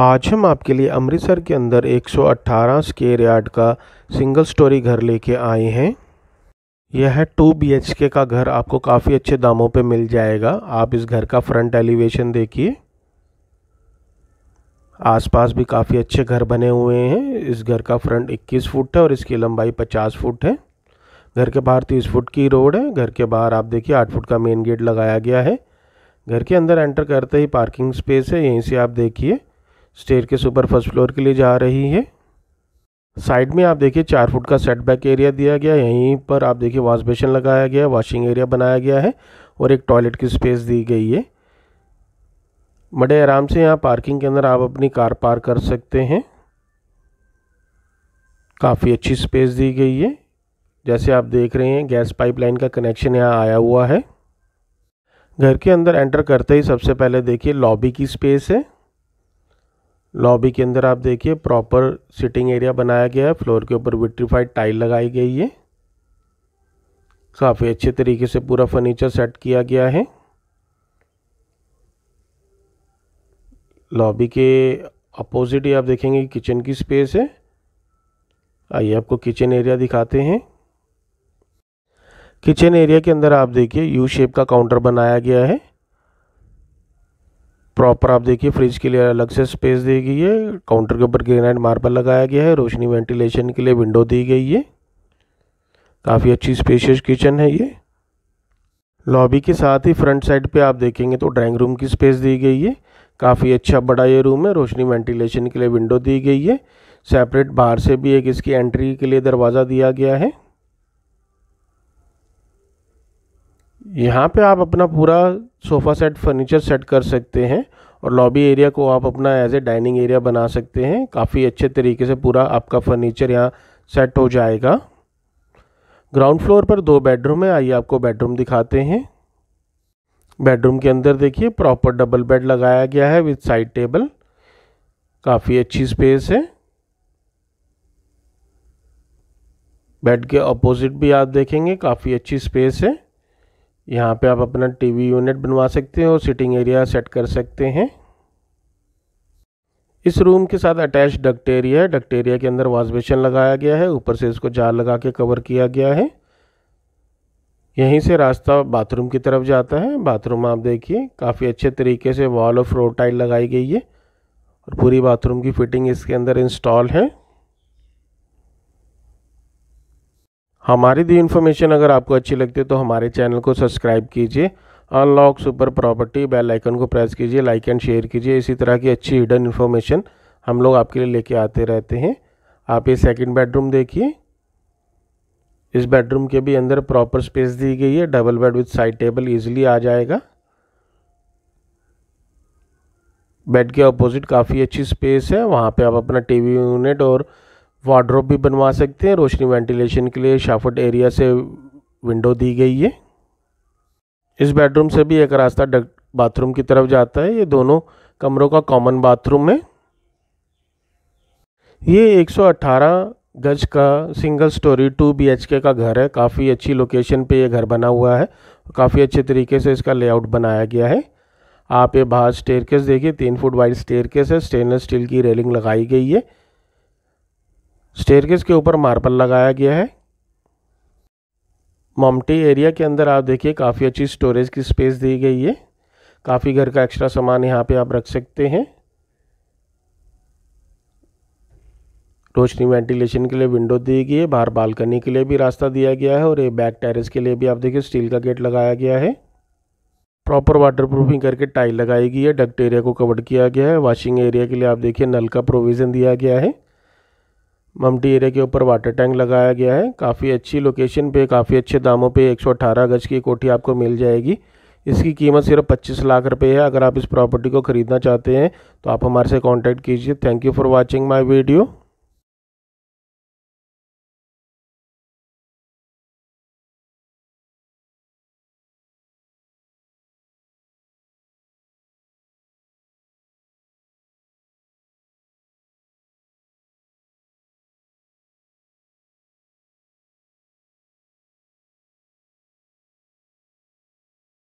आज हम आपके लिए अमृतसर के अंदर 118 स्केयर यार्ड का सिंगल स्टोरी घर लेके आए हैं यह है टू बी के का घर आपको काफ़ी अच्छे दामों पे मिल जाएगा आप इस घर का फ्रंट एलिवेशन देखिए आसपास भी काफ़ी अच्छे घर बने हुए हैं इस घर का फ्रंट 21 फुट है और इसकी लंबाई 50 फुट है घर के बाहर 30 फुट की रोड है घर के बाहर आप देखिए 8 फुट का मेन गेट लगाया गया है घर के अंदर एंटर करते ही पार्किंग स्पेस है यहीं से आप देखिए स्टेयर के ऊपर फर्स्ट फ्लोर के लिए जा रही है साइड में आप देखिए चार फुट का सेटबैक एरिया दिया गया यहीं पर आप देखिए वॉश बेसिन लगाया गया है वॉशिंग एरिया बनाया गया है और एक टॉयलेट की स्पेस दी गई है बड़े आराम से यहाँ पार्किंग के अंदर आप अपनी कार पार्क कर सकते हैं काफ़ी अच्छी स्पेस दी गई है जैसे आप देख रहे हैं गैस पाइपलाइन का कनेक्शन यहाँ आया हुआ है घर के अंदर एंटर करते ही सबसे पहले देखिए लॉबी की स्पेस है लॉबी के अंदर आप देखिए प्रॉपर सिटिंग एरिया बनाया गया है फ्लोर के ऊपर विट्रीफाइड टाइल लगाई गई है काफ़ी अच्छे तरीके से पूरा फर्नीचर सेट किया गया है लॉबी के अपोजिट ही आप देखेंगे किचन की स्पेस है आइए आपको किचन एरिया दिखाते हैं किचन एरिया के अंदर आप देखिए यू शेप का काउंटर बनाया गया है प्रॉपर आप देखिए फ्रिज के लिए अलग से स्पेस दी गई है काउंटर के ऊपर ग्रेनाइट मार्बल लगाया गया है रोशनी वेंटिलेशन के लिए विंडो दी गई है काफ़ी अच्छी स्पेशियस किचन है ये लॉबी के साथ ही फ्रंट साइड पे आप देखेंगे तो ड्राइंग रूम की स्पेस दी गई है काफ़ी अच्छा बड़ा ये रूम है रोशनी वेंटिलेशन के लिए विंडो दी गई है सेपरेट बाहर से भी एक इसकी एंट्री के लिए दरवाज़ा दिया गया है यहाँ पे आप अपना पूरा सोफ़ा सेट फर्नीचर सेट कर सकते हैं और लॉबी एरिया को आप अपना एज ए डाइनिंग एरिया बना सकते हैं काफ़ी अच्छे तरीके से पूरा आपका फर्नीचर यहाँ सेट हो जाएगा ग्राउंड फ्लोर पर दो बेडरूम है आइए आपको बेडरूम दिखाते हैं बेडरूम के अंदर देखिए प्रॉपर डबल बेड लगाया गया है विथ साइड टेबल काफ़ी अच्छी स्पेस है बेड के अपोजिट भी आप देखेंगे काफ़ी अच्छी स्पेस है यहाँ पे आप अपना टीवी यूनिट बनवा सकते हैं और सिटिंग एरिया सेट कर सकते हैं इस रूम के साथ अटैच डक्ट एरिया है डक्ट एरिया के अंदर वॉश बेसिन लगाया गया है ऊपर से इसको जाल लगा के कवर किया गया है यहीं से रास्ता बाथरूम की तरफ जाता है बाथरूम आप देखिए काफ़ी अच्छे तरीके से वॉल और फ्लोर टाइल लगाई गई है और पूरी बाथरूम की फिटिंग इसके अंदर इंस्टॉल है हमारी दी इन्फॉर्मेशन अगर आपको अच्छी लगती है तो हमारे चैनल को सब्सक्राइब कीजिए unlock super property bell icon को प्रेस कीजिए लाइक एंड शेयर कीजिए इसी तरह की अच्छी हिडन इन्फॉर्मेशन हम लोग आपके लिए लेके आते रहते हैं आप ये सेकंड बेडरूम देखिए इस बेडरूम के भी अंदर प्रॉपर स्पेस दी गई है double bed with side table easily आ जाएगा बेड के अपोजिट काफ़ी अच्छी स्पेस है वहाँ पर आप अपना टी यूनिट और वार्ड्रोब भी बनवा सकते हैं रोशनी वेंटिलेशन के लिए शाफट एरिया से विंडो दी गई है इस बेडरूम से भी एक रास्ता बाथरूम की तरफ जाता है ये दोनों कमरों का कॉमन बाथरूम है ये 118 गज का सिंगल स्टोरी टू बी का घर है काफ़ी अच्छी लोकेशन पे ये घर बना हुआ है काफ़ी अच्छे तरीके से इसका लेआउट बनाया गया है आप ये बाहर स्टेयरकेस देखिए तीन फुट वाइड स्टेयरकेस है स्टेनलेस स्टील की रेलिंग लगाई गई है स्टेयरकेस के ऊपर मार्बल लगाया गया है मोमटी एरिया के अंदर आप देखिए काफ़ी अच्छी स्टोरेज की स्पेस दी गई है काफ़ी घर का एक्स्ट्रा सामान यहाँ पे आप रख सकते हैं रोशनी वेंटिलेशन के लिए विंडो दी गई है बाहर बालकनी के लिए भी रास्ता दिया गया है और ये बैक टेरेस के लिए भी आप देखिए स्टील का गेट लगाया गया है प्रॉपर वाटर प्रूफिंग करके टाइल लगाई गई है डक्ट एरिया को कवर किया गया है वॉशिंग एरिया के लिए आप देखिए नल का प्रोविज़न दिया गया है ममटी एरिया के ऊपर वाटर टैंक लगाया गया है काफ़ी अच्छी लोकेशन पे काफ़ी अच्छे दामों पे 118 गज की कोठी आपको मिल जाएगी इसकी कीमत सिर्फ 25 लाख रुपए है अगर आप इस प्रॉपर्टी को ख़रीदना चाहते हैं तो आप हमारे से कांटेक्ट कीजिए thank you for watching my video